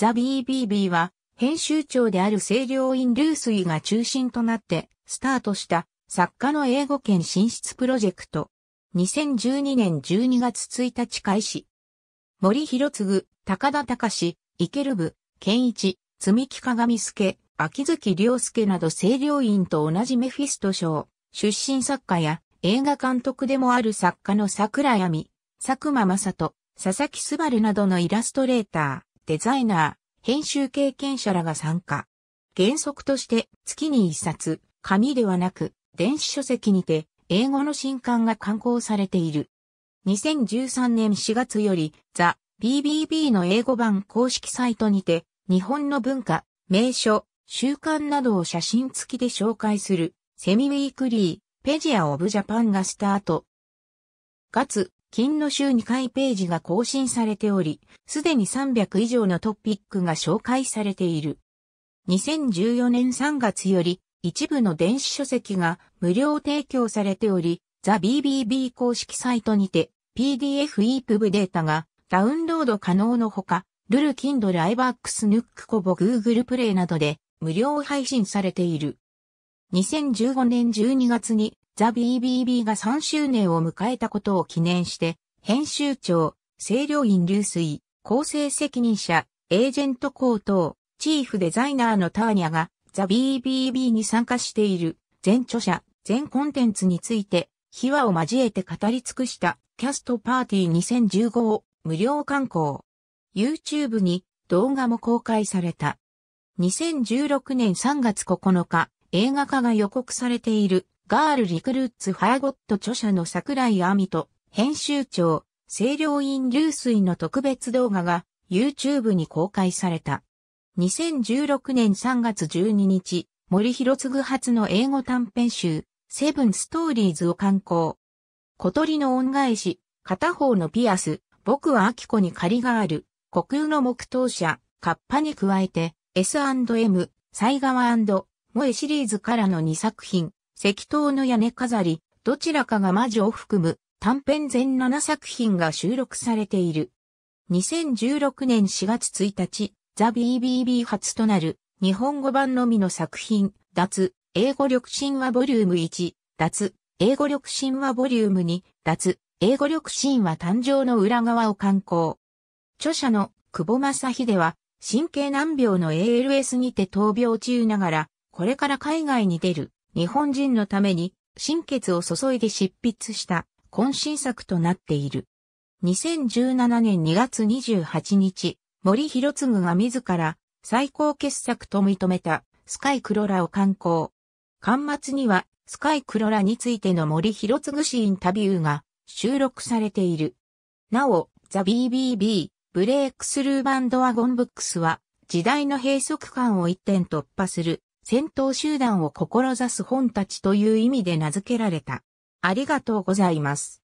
ザ・ BBB は、編集長である清涼院流水が中心となって、スタートした、作家の英語圏進出プロジェクト。2012年12月1日開始。森博次、高田隆、池ル部、健一、積木鏡助、秋月良介など清涼院と同じメフィスト賞、出身作家や映画監督でもある作家の桜闇、佐久間正人、佐々木すばるなどのイラストレーター。デザイナー、編集経験者らが参加。原則として月に一冊、紙ではなく、電子書籍にて、英語の新刊が刊行されている。2013年4月より、ザ・ BBB の英語版公式サイトにて、日本の文化、名所、習慣などを写真付きで紹介する、セミウィークリー、ペジア・オブ・ジャパンがスタート。月、金の週2回ページが更新されており、すでに300以上のトピックが紹介されている。2014年3月より一部の電子書籍が無料提供されており、ザ・ BBB 公式サイトにて PDF EPUB データがダウンロード可能のほか、ルル・キンドル・アイバックス・ヌック・コボ・グーグル・プレイなどで無料配信されている。2015年12月にザ・ BBB が3周年を迎えたことを記念して、編集長、清涼院流水、構成責任者、エージェント高等、チーフデザイナーのターニャが、ザ・ BBB に参加している、全著者、全コンテンツについて、秘話を交えて語り尽くした、キャストパーティー2015を無料観光。YouTube に動画も公開された。2016年3月9日、映画化が予告されているガール・リクルーツ・ファーゴット著者の桜井亜美と、編集長、清涼院流水の特別動画が YouTube に公開された。2016年3月12日、森博次発の英語短編集、セブンストーリーズを刊行。小鳥の恩返し、片方のピアス、僕は秋子に借りがある、虚空の木刀者、カッパに加えて、S&M、サイガワ萌えシリーズからの2作品、石灯の屋根飾り、どちらかが魔女を含む短編全7作品が収録されている。2016年4月1日、ザ・ BBB 初となる日本語版のみの作品、脱、英語力神話ボリューム1、脱、英語力神話ボリューム2、脱、英語力神話誕生の裏側を刊行。著者の久保正秀は、神経難病の ALS にて闘病中ながら、これから海外に出る日本人のために心血を注いで執筆した渾身作となっている。2017年2月28日、森博次が自ら最高傑作と認めたスカイクロラを刊行。刊末にはスカイクロラについての森博次氏インタビューが収録されている。なお、ザ・ BBB、ブレイクスルーバンドワゴンブックスは時代の閉塞感を一点突破する戦闘集団を志す本たちという意味で名付けられた。ありがとうございます。